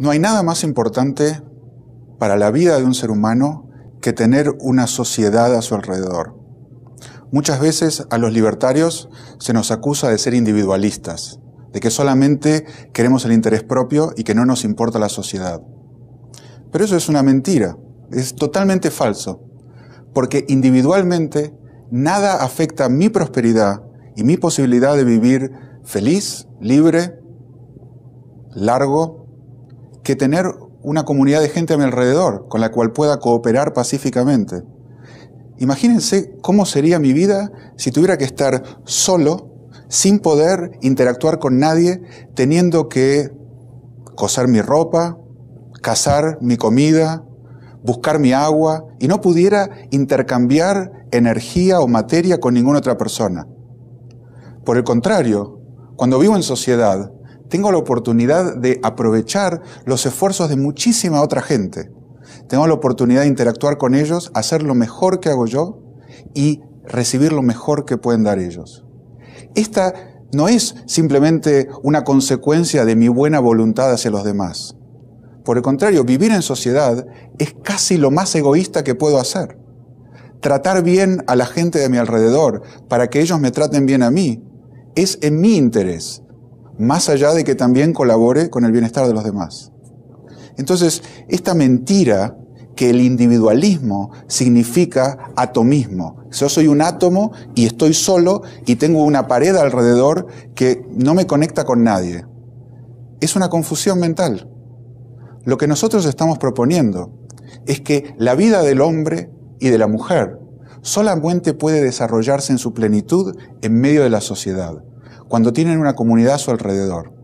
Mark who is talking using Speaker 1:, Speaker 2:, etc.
Speaker 1: No hay nada más importante para la vida de un ser humano que tener una sociedad a su alrededor. Muchas veces a los libertarios se nos acusa de ser individualistas, de que solamente queremos el interés propio y que no nos importa la sociedad. Pero eso es una mentira, es totalmente falso, porque individualmente nada afecta mi prosperidad y mi posibilidad de vivir feliz, libre, largo tener una comunidad de gente a mi alrededor con la cual pueda cooperar pacíficamente. Imagínense cómo sería mi vida si tuviera que estar solo, sin poder interactuar con nadie, teniendo que coser mi ropa, cazar mi comida, buscar mi agua y no pudiera intercambiar energía o materia con ninguna otra persona. Por el contrario, cuando vivo en sociedad, tengo la oportunidad de aprovechar los esfuerzos de muchísima otra gente. Tengo la oportunidad de interactuar con ellos, hacer lo mejor que hago yo y recibir lo mejor que pueden dar ellos. Esta no es simplemente una consecuencia de mi buena voluntad hacia los demás. Por el contrario, vivir en sociedad es casi lo más egoísta que puedo hacer. Tratar bien a la gente de mi alrededor para que ellos me traten bien a mí es en mi interés, más allá de que también colabore con el bienestar de los demás. Entonces, esta mentira que el individualismo significa atomismo. Yo soy un átomo y estoy solo y tengo una pared alrededor que no me conecta con nadie. Es una confusión mental. Lo que nosotros estamos proponiendo es que la vida del hombre y de la mujer solamente puede desarrollarse en su plenitud en medio de la sociedad cuando tienen una comunidad a su alrededor.